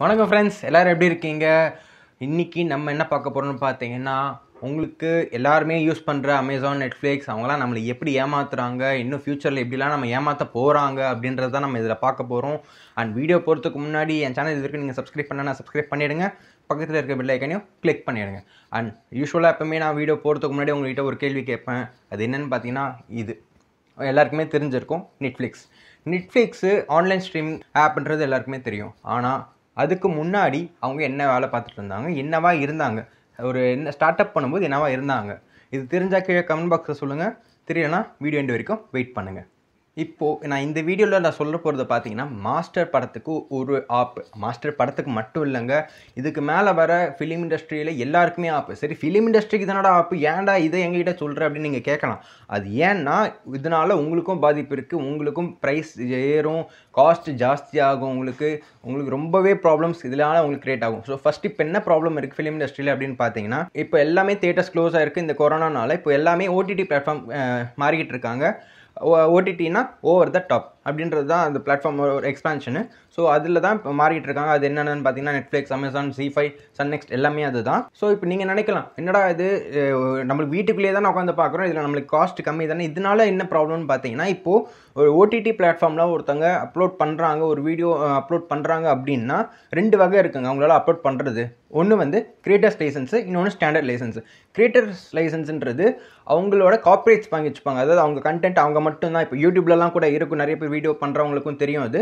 வணக்கம் ஃப்ரெண்ட்ஸ் எல்லோரும் எப்படி இருக்கீங்க இன்றைக்கி நம்ம என்ன பார்க்க போகிறோம்னு பார்த்தீங்கன்னா உங்களுக்கு எல்லாருமே யூஸ் பண்ணுற அமேசான் நெட்ஃப்ளிக்ஸ் அவங்களாம் நம்மளை எப்படி ஏமாத்துறாங்க இன்னும் ஃப்யூச்சரில் எப்படிலாம் நம்ம ஏமாற்ற போகிறாங்க அப்படின்றத நம்ம இதில் பார்க்க போகிறோம் அண்ட் வீடியோ போகிறதுக்கு முன்னாடி என் சேனல் இதுக்கு நீங்கள் சப்ஸ்கிரைப் பண்ணனா சப்ஸ்கிரைப் பண்ணிவிடுங்க பக்கத்தில் இருக்க பெல் ஐக்கனையும் கிளிக் பண்ணிவிடுங்க அண்ட் யூஸ்வலாக எப்போவுமே நான் வீடியோ போகிறதுக்கு முன்னாடி உங்கள்கிட்ட ஒரு கேள்வி கேட்பேன் அது என்னென்னு பார்த்தீங்கன்னா இது எல்லாருக்குமே தெரிஞ்சிருக்கும் நெட்ஃப்ளிக்ஸ் நெட்ஃப்ளிக்ஸு ஆன்லைன் ஸ்ட்ரீமிங் ஆப்ன்றது எல்லாருக்குமே தெரியும் ஆனால் அதுக்கு முன்னாடி அவங்க என்ன வேலை பார்த்துட்டு இருந்தாங்க என்னவா இருந்தாங்க ஒரு என்ன ஸ்டார்ட் அப் பண்ணும்போது என்னவா இருந்தாங்க இது தெரிஞ்சால் கீழே கமெண்ட் பாக்ஸில் சொல்லுங்கள் தெரியலனா வீடியோ எண்டு வரைக்கும் வெயிட் பண்ணுங்கள் இப்போது நான் இந்த வீடியோவில் நான் சொல்ல போகிறத பார்த்தீங்கன்னா மாஸ்டர் படத்துக்கு ஒரு ஆப் மாஸ்டர் படத்துக்கு மட்டும் இல்லைங்க இதுக்கு மேலே வர ஃபிலிம் இண்டஸ்ட்ரியில் எல்லாருக்குமே ஆப் சரி ஃபிலிம் இண்டஸ்ட்ரிக்கு தானடா ஆப் ஏன்டா இதை எங்ககிட்ட சொல்கிற அப்படின்னு நீங்கள் கேட்கலாம் அது ஏன்னா இதனால் உங்களுக்கும் பாதிப்பு இருக்குது உங்களுக்கும் ப்ரைஸ் ஏறும் காஸ்ட் ஜாஸ்தி ஆகும் உங்களுக்கு உங்களுக்கு ரொம்பவே ப்ராப்ளம்ஸ் இதனால் உங்களுக்கு க்ரியேட் ஆகும் ஸோ ஃபஸ்ட் இப்போ என்ன ப்ராப்ளம் இருக்குது ஃபிலிம் இண்டஸ்ட்ரியில் அப்படின்னு பார்த்தீங்கன்னா இப்போ எல்லாமே தேட்டர்ஸ் க்ளோஸாக இருக்குது இந்த கொரோனானால இப்போ எல்லாமே ஓடிடி பிளாட்ஃபார்ம் மாறிக்கிட்டு இருக்காங்க ஓடிடினா ஓவர் த டாப் அப்படின்றது தான் அந்த பிளாட்ஃபார்ம் ஒரு எக்ஸ்பான்ஷனு ஸோ அதில் தான் இப்போ மாறிட்டு இருக்காங்க அது என்னென்னு பார்த்தீங்கன்னா Netflix Amazon five Sun NXT எல்லாமே அது தான் ஸோ இப்போ நீங்கள் நினைக்கலாம் என்னடா இது நம்மளுக்கு வீட்டுக்குள்ளேயே தான் உட்காந்து பார்க்குறோம் இதில் நம்மளுக்கு காஸ்ட் கம்மி தானே இதனால என்ன ப்ராப்ளம்னு பார்த்தீங்கன்னா இப்போது ஒரு ஓடிடி பிளாட்ஃபார்மில் ஒருத்தவங்க அப்லோட் பண்ணுறாங்க ஒரு வீடியோ அப்லோட் பண்ணுறாங்க அப்படின்னா ரெண்டு வகை இருக்குங்க அவங்களால அப்லோட் பண்ணுறது ஒன்று வந்து கிரியேட்டர்ஸ் லைசன்ஸு இன்னொன்று ஸ்டாண்டர்ட் லைசன்ஸு கிரியேட்டர்ஸ் லைசன்ஸுன்றது அவங்களோட காப்பரேட்ஸ் வாங்கி வச்சுப்பாங்க அதாவது அவங்க கண்டென்ட் அவங்க மட்டும்தான் இப்போ யூடியூப்லலாம் கூட இருக்கும் நிறைய பேர் வீடியோ பண்ணுறவங்களுக்கும் தெரியும் அது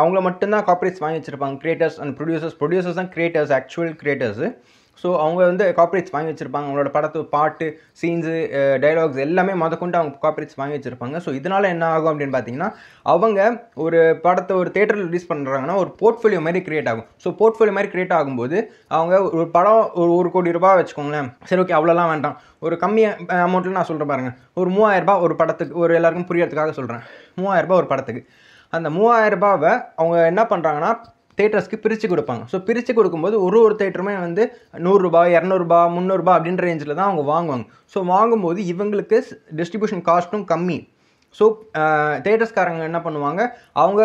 அவங்கள மட்டும்தான் காப்பரேட்ஸ் வாங்கி வச்சுருப்பாங்க க்ரியேட்டர்ஸ் அண்ட் ப்ரொடியூசர்ஸ் ப்ரொடியூசர்ஸ் தான் க்ரியேட்டர்ஸ் ஆக்சுவல் க்ரியேட்டர்ஸு ஸோ அவங்க வந்து காப்பரேட்ஸ் வாங்கி வச்சுருப்பாங்க அவங்களோட படத்து பாட்டு சீன்ஸு டைலாக்ஸ் எல்லாமே முதக்கொண்டு அவங்க காப்பரேட்ஸ் வாங்கி வச்சுருப்பாங்க ஸோ இதனால் என்ன ஆகும் அப்படின்னு பார்த்தீங்கன்னா அவங்க ஒரு படத்தை ஒரு தேட்டரில் ரிலீஸ் பண்ணுறாங்கன்னா ஒரு போர்ட்ஃபோலியோ மாதிரி கிரியேட் ஆகும் ஸோ போர்ட்ஃபோலியோ மாதிரி கிரியேட் ஆகும்போது அவங்க ஒரு படம் ஒரு ஒரு கோடி ரூபா வச்சுக்கோங்களேன் சரி ஓகே அவ்வளோலாம் வேண்டாம் ஒரு கம்மி அமௌண்ட்டில் நான் சொல்கிறேன் பாருங்கள் ஒரு மூவாயிரரூபா ஒரு படத்துக்கு ஒரு எல்லாருக்கும் புரியறதுக்காக சொல்கிறேன் மூவாயிரரூபா ஒரு படத்துக்கு அந்த மூவாயிரரூபாவை அவங்க என்ன பண்ணுறாங்கன்னா தேட்டர்ஸ்க்கு பிரித்து கொடுப்பாங்க ஸோ பிரித்து கொடுக்கும்போது ஒரு ஒரு தேட்டருமே வந்து நூறுரூபா இரநூறுபா முந்நூறுபா அப்படின்ற ரேஞ்சில் தான் அவங்க வாங்குவாங்க ஸோ வாங்கும்போது இவங்களுக்கு டிஸ்ட்ரிபியூஷன் காஸ்ட்டும் கம்மி ஸோ தேட்டர்ஸ்காரங்க என்ன பண்ணுவாங்க அவங்க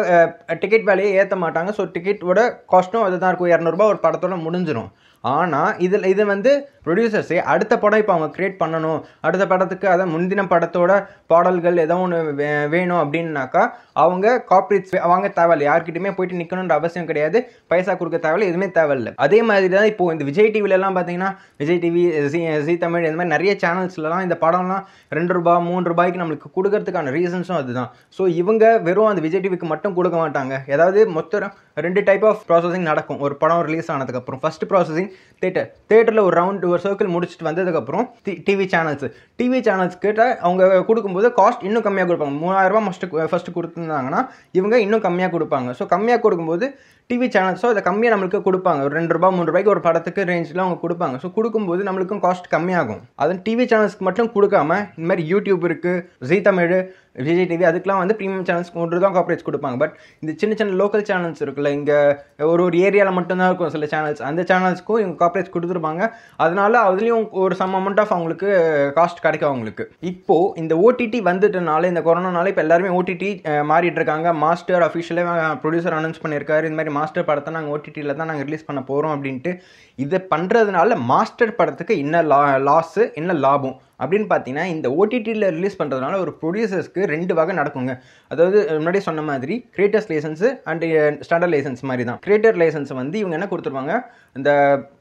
டிக்கெட் வேலையை ஏற்ற மாட்டாங்க ஸோ டிக்கெட்டோட காஸ்ட்டும் அதை தான் இருக்கும் இரநூறுபா ஒரு படத்தோட முடிஞ்சிடும் ஆனால் இதில் இது வந்து ப்ரொடியூசர்ஸே அடுத்த படம் இப்போ அவங்க க்ரியேட் பண்ணணும் அடுத்த படத்துக்கு அதான் முன்தின படத்தோட பாடல்கள் ஏதோ ஒன்று வே வேணும் அப்படின்னாக்கா அவங்க காப்ரேட்ஸ் வாங்க தேவையில்லை யார்கிட்டயுமே போயிட்டு நிற்கணுன்ற அவசியம் கிடையாது பைசா கொடுக்க தேவையில்லை எதுவுமே தேவையில்லை அதே மாதிரி தான் இப்போ இந்த விஜய் டிவிலலாம் பார்த்தீங்கன்னா விஜய் டிவி ஜி ஜி தமிழ் இந்த மாதிரி நிறைய சேனல்ஸ்லலாம் இந்த படம்லாம் ரெண்டு ரூபா மூணு ரூபாய்க்கு நம்மளுக்கு கொடுக்கறதுக்கான ரீசன்ஸும் அதுதான் ஸோ இவங்க வெறும் அந்த விஜய் டிவிக்கு மட்டும் கொடுக்க மாட்டாங்க ஏதாவது மொத்தம் ரெண்டு டைப் ஆஃப் ப்ராசஸிங் நடக்கும் ஒரு படம் ரிலீஸ் ஆனதுக்கப்புறம் ஃபஸ்ட் ப்ராசஸிங் தேட்டர் தேட்டரில் ஒரு ரவுண்ட் ஒரு சர்க்கிள் முடிச்சுட்டு வந்ததுக்கப்புறம் டிவி சேனல்ஸ் டிவி சேனல்ஸ் கிட்ட அவங்க கொடுக்கும்போது காஸ்ட் இன்னும் கம்மியாக கொடுப்பாங்க மூணாயிரரூபா ஃபஸ்ட்டு ஃபஸ்ட்டு கொடுத்துருந்தாங்கன்னா இவங்க இன்னும் கம்மியாக கொடுப்பாங்க ஸோ கம்மியாக கொடுக்கும்போது டிவி சேனல்ஸோ அதை கம்மியாக நம்மளுக்கு கொடுப்பாங்க ஒரு ரெண்டு ரூபா மூணு ரூபாய்க்கு ஒரு படத்துக்கு ரேஞ்சில் அவங்க கொடுப்பாங்க ஸோ கொடுக்கும்போது நம்மளுக்கும் காஸ்ட் கம்மியாகும் அது டிவி சேனல்ஸ்க்கு மட்டும் கொடுக்காம இந்த மாதிரி யூடியூப் இருக்குது ஜி தமிழ் விஜய் டிவி அதுக்கெலாம் வந்து ப்ரீமியம் சேனல்ஸ் கொண்டு தான் காப்பரேட்ஸ் கொடுப்பாங்க பட் இந்த சின்ன சின்ன லோக்கல் சேனல்ஸ் இருக்குல்ல இங்கே ஒரு ஒரு ஏரியாவில் மட்டும்தான் இருக்கும் சில சேனல்ஸ் அந்த சேனல்ஸ்க்கும் இவங்க காப்பரேட்ஸ் கொடுத்துருப்பாங்க அதனால அதுலேயும் ஒரு சம் அமௌண்ட் ஆஃப் அவங்களுக்கு காஸ்ட் கிடைக்கும் அவங்களுக்கு இப்போது இந்த ஓடிடி வந்துட்டனால இந்த கொரோனானால இப்போ எல்லாருமே ஓடிடி மாறிட்டு இருக்காங்க மாஸ்டர் அஃபிஷியலே ப்ரொடியூசர் அனௌன்ஸ் பண்ணியிருக்காரு இந்த மாதிரி மாஸ்டர் படத்தை நாங்கள் ஓடிடியில் தான் நாங்கள் ரிலீஸ் பண்ண போகிறோம் அப்படின்ட்டு இதை பண்ணுறதுனால மாஸ்டர் படத்துக்கு என்ன லா லாஸு என்ன லாபம் அப்படின்னு பார்த்தீங்கன்னா இந்த ஓடிடியில் ரிலீஸ் பண்ணுறதுனால ஒரு ப்ரொடியூசர்ஸ்க்கு ரெண்டு வகை நடக்குங்க அதாவது முன்னாடி சொன்ன மாதிரி creators licence and standard licence மாதிரி தான் கிரியேட்டர் லைசன்ஸ் வந்து இவங்க என்ன கொடுத்துருவாங்க இந்த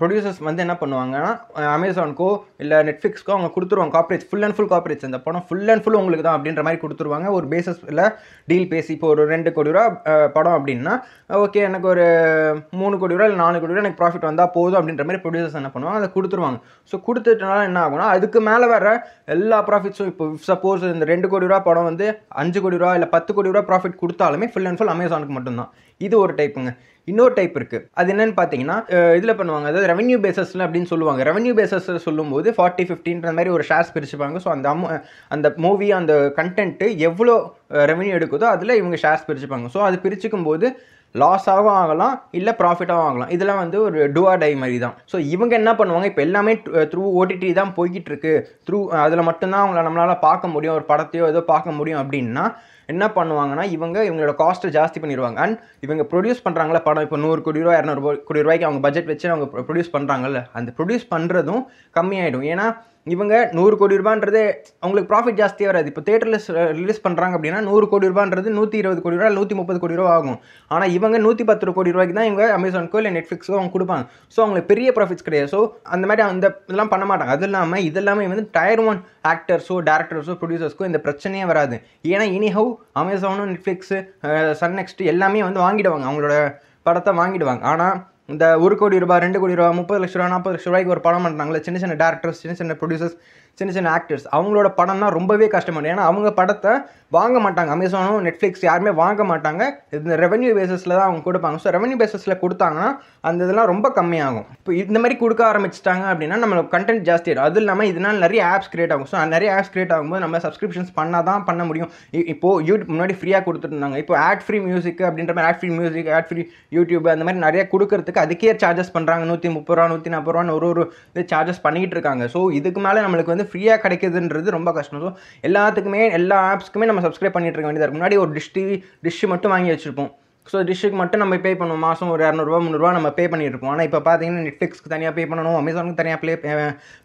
ப்ரொடியூசர்ஸ் வந்து என்ன பண்ணுவாங்கன்னா அமேசான்க்கோ இல்லை நெட்ஃப்ளிக்ஸ்க்கோ அவங்க கொடுத்துருவாங்க coverage full and full coverage அந்த படம் ஃபுல் அண்ட் ஃபுல் உங்களுக்கு தான் அப்படின்ற மாதிரி கொடுத்துருவாங்க ஒரு பேசஸில் டீல் பேசி இப்போ ஒரு ரெண்டு கோடி ரூபா படம் அப்படின்னா ஓகே எனக்கு ஒரு மூணு கோடி ரூபா இல்லை நாலு கோடி ரூபா எனக்கு ப்ராஃபிட் வந்தால் போதும் அப்படின்ற மாதிரி ப்ரொடியூசர்ஸ் என்ன பண்ணுவாங்க அதை கொடுத்துருவாங்க ஸோ கொடுத்துட்டனால என்ன ஆகும்னா அதுக்கு மேலே வர எல்லா ப்ராஃபிட்ஸும் இப்போ சப்போஸ் இந்த ரெண்டு கோடி ரூபா படம் வந்து அஞ்சு கோடி ரூபா இல்லை பத்து கோடி ரூபா ப்ராஃபிட் கொடுத்தாலுமே ஃபுல் அண்ட் ஃபுல் அமேசானுக்கு மட்டும்தான் இது ஒரு டைப்புங்க இன்னொரு டைப் இருக்குது அது என்னென்னு பார்த்தீங்கன்னா இதில் பண்ணுவாங்க அதாவது ரெவன்யூ பேசஸ்ல அப்படின்னு சொல்லுவாங்க ரெவன்யூ சொல்லும் சொல்லும்போது ஃபார்ட்டி ஃபிஃப்டின்ற மாதிரி ஒரு ஷேர்ஸ் பிரிச்சுப்பாங்க ஸோ அந்த அந்த மூவி அந்த கண்டென்ட் எவ்வளோ ரெவன்யூ எடுக்குதோ அதில் இவங்க ஷேர்ஸ் பிரிச்சுப்பாங்க ஸோ அது பிரிச்சுக்கும் போது லாஸாகவும் ஆகலாம் இல்லை ப்ராஃபிட்டாகவும் ஆகலாம் இதெல்லாம் வந்து ஒரு டுவா டை மாதிரி தான் ஸோ இவங்க என்ன பண்ணுவாங்க இப்போ எல்லாமே த்ரூ ஓடிடி தான் போய்கிட்டு இருக்கு த்ரூ அதில் மட்டும்தான் அவங்கள நம்மளால் பார்க்க முடியும் ஒரு படத்தையோ ஏதோ பார்க்க முடியும் அப்படின்னா என்ன பண்ணுவாங்கன்னா இவங்க இவங்களோட காஸ்ட்டை ஜாஸ்தி பண்ணிடுவாங்க அண்ட் இவங்க ப்ரொடியூஸ் பண்ணுறாங்களா படம் இப்போ நூறு கோடி ரூபா இரநூறு கோடி ரூபாய்க்கு அவங்க பட்ஜெட் வச்சு அவங்க ப்ரொடியூஸ் பண்ணுறாங்கல்ல அந்த ப்ரொடியூஸ் பண்ணுறதும் கம்மியாயிடும் ஏன்னா இவங்க நூறு கோடி ரூபான்றது அவங்களுக்கு ப்ராஃபிட் ஜாஸ்தியாக வராது இப்போ தேட்டரில் ரிலீஸ் பண்ணுறாங்க அப்படின்னா நூறு கோடி ரூபான்றது நூற்றி இருபது கோடி ரூபா நூற்றி முப்பது கோடி ரூபா ஆகும் ஆனால் இவங்க நூற்றி பத்து கோடி ரூபாய்க்கு தான் இவங்க அமேசான்கோ இல்லை நெட்ஃப்ளிக்ஸோ அவங்க கொடுப்பாங்க ஸோ அவங்களுக்கு பெரிய ப்ராஃபிட்ஸ் கிடையாது ஸோ அந்த மாதிரி அந்த இதெல்லாம் பண்ண மாட்டாங்க அது இல்லாமல் இது எல்லாமே வந்து டயர் ஒன் ஆக்டர்ஸோ டேரக்டர்ஸோ ப்ரொடியூசர்ஸ்க்கோ இந்த பிரச்சனையே வராது ஏன்னா இனி ஹவு அமேசானும் நெட்ஃப்ளிக்ஸு சன் நெக்ஸ்ட் எல்லாமே வந்து வாங்கிடுவாங்க அவங்களோட படத்தை வாங்கிடுவாங்க ஆனால் இந்த ஒரு கோடி ரூபாய் ரெண்டு கோடி ரூபா முப்பது லட்ச ரூபா நாற்பது லட்ச ரூபாய்க்கு ஒரு படம் பண்ணுறாங்களே சின்ன சின்ன டேரக்டர்ஸ் சின்ன சின்ன ப்ரொடியூசர்ஸ் சின்ன சின்ன ஆக்டர்ஸ் அவங்களோட படம் தான் ரொம்பவே கஷ்டமாக ஏன்னா அவங்க படத்தை வாங்க மாட்டாங்க அமேசானும் நெட்ஃப்ளிக்ஸ் யாருமே வாங்க மாட்டாங்க இந்த ரெவன்யூ பேஸஸில் தான் அவங்க கொடுப்பாங்க ஸோ ரெவன்யூ பேசஸில் கொடுத்தாங்கன்னா அந்த இதெல்லாம் ரொம்ப கம்மியாகும் இப்போ இந்த மாதிரி கொடுக்க ஆரம்பிச்சிட்டாங்க அப்படின்னா நம்மளுக்கு கண்டென்ட் ஜாஸ்தி ஆகிடும் அதுவும் இல்லாமல் இதனால் நிறைய ஆப்ஸ் கிரியேட் ஆகும் ஸோ நிறைய ஆப்ஸ் கிரியேட் ஆகும்போது நம்ம சப்ஸ்கிரிப்ஷன்ஸ் பண்ணால் தான் பண்ண முடியும் இப்போது யூடியூப் முன்னாடி ஃப்ரீயாக கொடுத்துட்டு இருந்தாங்க இப்போ ஆட் ஃப்ரீ மியூசிக் அப்படின்ற மாதிரி ad free music ad free YouTube அந்த மாதிரி நிறைய கொடுக்கறதுக்கு அதுக்கே சார்ஜஸ் பண்ணுறாங்க நூற்றி முப்பது ரூபா நூற்றி நாற்பது ரூபான்னு ஒரு ஒரு இது சார்ஜஸ் பண்ணிகிட்டு இருக்காங்க ஸோ இதுக்கு மேலே நம்மளுக்கு வந்து வந்து ஃப்ரீயாக கிடைக்கிதுன்றது ரொம்ப கஷ்டம் ஸோ எல்லாத்துக்குமே எல்லா ஆப்ஸ்க்குமே நம்ம சப்ஸ்கிரைப் பண்ணிட்டு இருக்க வேண்டியதாக இருக்கும் முன்னாடி ஒரு டிஷ் டிவி டிஷ்ஷு மட்டும் வாங்கி வச்சுருப்போம் ஸோ டிஷ்ஷுக்கு மட்டும் நம்ம பே பண்ணுவோம் மாதம் ஒரு இரநூறுவா முந்நூறுரூவா நம்ம பே பண்ணிட்டு இருப்போம் ஆனால் இப்போ பார்த்தீங்கன்னா நெட்ஃப்ளிக்ஸ்க்கு தனியாக பே பண்ணணும் அமேசானுக்கு தனியாக ப்ளே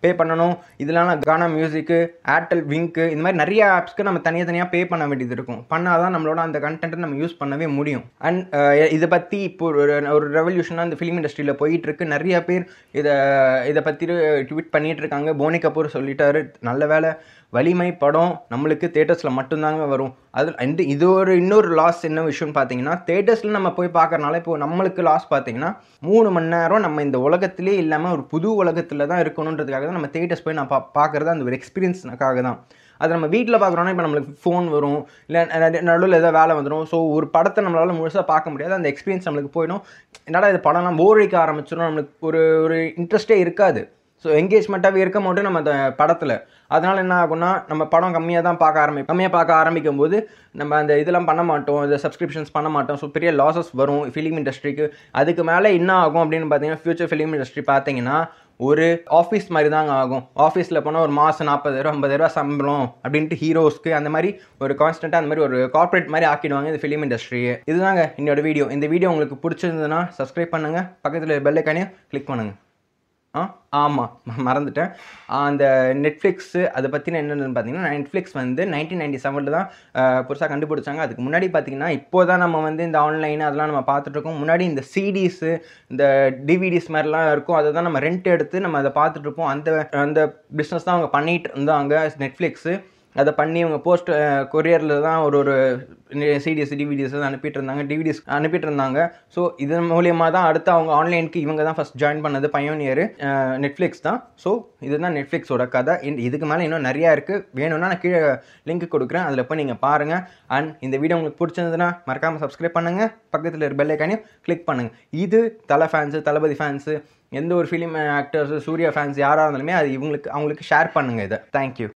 பே பண்ணணும் இதெல்லாம் கானா மியூசிக்கு ஏர்டெல் விங்க்கு இந்த மாதிரி நிறைய ஆப்ஸ்க்கு நம்ம தனியாக தனியாக பே பண்ண வேண்டியது இருக்கும் பண்ணால் தான் நம்மளோட அந்த கண்டென்ட்டை நம்ம யூஸ் பண்ணவே முடியும் அண்ட் இதை பற்றி இப்போ ஒரு ஒரு ரெவல்யூஷனாக இந்த ஃபிலிம் இண்டஸ்ட்ரியில் போயிட்டுருக்கு நிறைய பேர் இதை இதை பற்றி ட்வீட் பண்ணிகிட்டு இருக்காங்க போனி கபூர் சொல்லிட்டாரு நல்ல வேலை வலிமை படம் நம்மளுக்கு தேட்டர்ஸில் மட்டும்தாங்க வரும் அது அண்ட் இது ஒரு இன்னொரு லாஸ் என்ன விஷயம்னு பார்த்தீங்கன்னா தேட்டர் ஸ்டேட்டஸில் நம்ம போய் பார்க்குறனால இப்போ நம்மளுக்கு லாஸ் பார்த்தீங்கன்னா மூணு மணி நேரம் நம்ம இந்த உலகத்திலே இல்லாமல் ஒரு புது உலகத்தில் தான் இருக்கணுன்றதுக்காக தான் நம்ம தேட்டர்ஸ் போய் நான் பா பார்க்குறது அந்த ஒரு எக்ஸ்பீரியன்ஸ்க்காக தான் அது நம்ம வீட்டில் பார்க்குறோன்னா இப்போ நம்மளுக்கு ஃபோன் வரும் இல்லை நடுவில் ஏதாவது வேலை வந்துடும் ஸோ ஒரு படத்தை நம்மளால் முழுசாக பார்க்க முடியாது அந்த எக்ஸ்பீரியன்ஸ் நம்மளுக்கு போயிடும் என்னடா இது படம்லாம் போர் அடிக்க ஆரம்பிச்சிடும் நம்மளுக்கு ஒரு ஒரு இன்ட்ரெஸ்ட்டே இருக்காது ஸோ எங்கேஜ்மெண்ட்டாகவே இருக்க மாட்டோம் நம்ம அந்த படத்தில் அதனால் என்ன ஆகும்னா நம்ம படம் கம்மியாக தான் பார்க்க ஆரம்பிக்கும் கம்மியாக பார்க்க ஆரம்பிக்கும் போது நம்ம அந்த இதெல்லாம் பண்ண மாட்டோம் இந்த சப்ஸ்கிரிப்ஷன்ஸ் பண்ண மாட்டோம் ஸோ பெரிய லாஸஸ் வரும் ஃபிலிம் இண்டஸ்ட்ரிக்கு அதுக்கு மேலே என்ன ஆகும் அப்படின்னு பார்த்தீங்கன்னா ஃபியூச்சர் ஃபிலிம் இண்டஸ்ட்ரி பார்த்தீங்கன்னா ஒரு ஆஃபீஸ் மாதிரி தாங்க ஆகும் ஆஃபீஸில் போனால் ஒரு மாதம் நாற்பதாயிரம் ஐம்பதாயிரரூவா சம்பளம் அப்படின்ட்டு ஹீரோஸ்க்கு அந்த மாதிரி ஒரு கான்ஸ்டண்ட்டாக அந்த மாதிரி ஒரு கார்ப்பரேட் மாதிரி ஆக்கிடுவாங்க இந்த ஃபிலிம் இண்டஸ்ட்ரியே இதுதாங்க என்னோடய வீடியோ இந்த வீடியோ உங்களுக்கு பிடிச்சிருந்ததுன்னா சப்ஸ்கிரைப் பண்ணுங்கள் பக்கத்தில் பெல்லைக்கானே கிளிக் பண்ணுங்கள் ஆ ஆமாம் மறந்துட்டேன் அந்த நெட்ஃப்ளிக்ஸு அதை பற்றின என்னென்னு பார்த்தீங்கன்னா நெட்ஃப்ளிக்ஸ் வந்து நைன்டீன் நைன்டி செவனில் தான் புதுசாக கண்டுபிடிச்சாங்க அதுக்கு முன்னாடி பார்த்தீங்கன்னா இப்போ தான் நம்ம வந்து இந்த ஆன்லைன் அதெல்லாம் நம்ம பார்த்துட்ருக்கோம் முன்னாடி இந்த சிடிஸு இந்த டிவிடிஸ் மாதிரிலாம் இருக்கும் அதை தான் நம்ம ரெண்ட் எடுத்து நம்ம அதை பார்த்துட்ருப்போம் அந்த அந்த பிஸ்னஸ் தான் அவங்க பண்ணிகிட்டு இருந்தாங்க நெட்ஃப்ளிக்ஸு அதை பண்ணி இவங்க போஸ்ட் கொரியரில் தான் ஒரு ஒரு சிடிஎஸ் டிவிடிஎஸ் அனுப்பிட்டு இருந்தாங்க டிவிடிஸ் அனுப்பிட்டு இருந்தாங்க ஸோ இதன் மூலியமாக தான் அடுத்து அவங்க ஆன்லைனுக்கு இவங்க தான் ஃபஸ்ட் ஜாயின் பண்ணது பயோனியர் நெட்ஃப்ளிக்ஸ் தான் ஸோ இதுதான் நெட்ஃப்ளிக்ஸோட கதை இதுக்கு மேலே இன்னும் நிறையா இருக்குது வேணும்னா நான் கீழே லிங்க் கொடுக்குறேன் அதில் போய் நீங்கள் பாருங்கள் அண்ட் இந்த வீடியோ உங்களுக்கு பிடிச்சிருந்ததுன்னா மறக்காமல் சப்ஸ்கிரைப் பண்ணுங்கள் பக்கத்தில் இருக்கிற பெல்லைக்கானையும் கிளிக் பண்ணுங்கள் இது தலை ஃபேன்ஸு தளபதி ஃபேன்ஸு எந்த ஒரு ஃபிலிம் ஆக்டர்ஸு சூர்யா ஃபேன்ஸ் யாராக இருந்தாலுமே அது இவங்களுக்கு அவங்களுக்கு ஷேர் பண்ணுங்கள் இதை தேங்க்யூ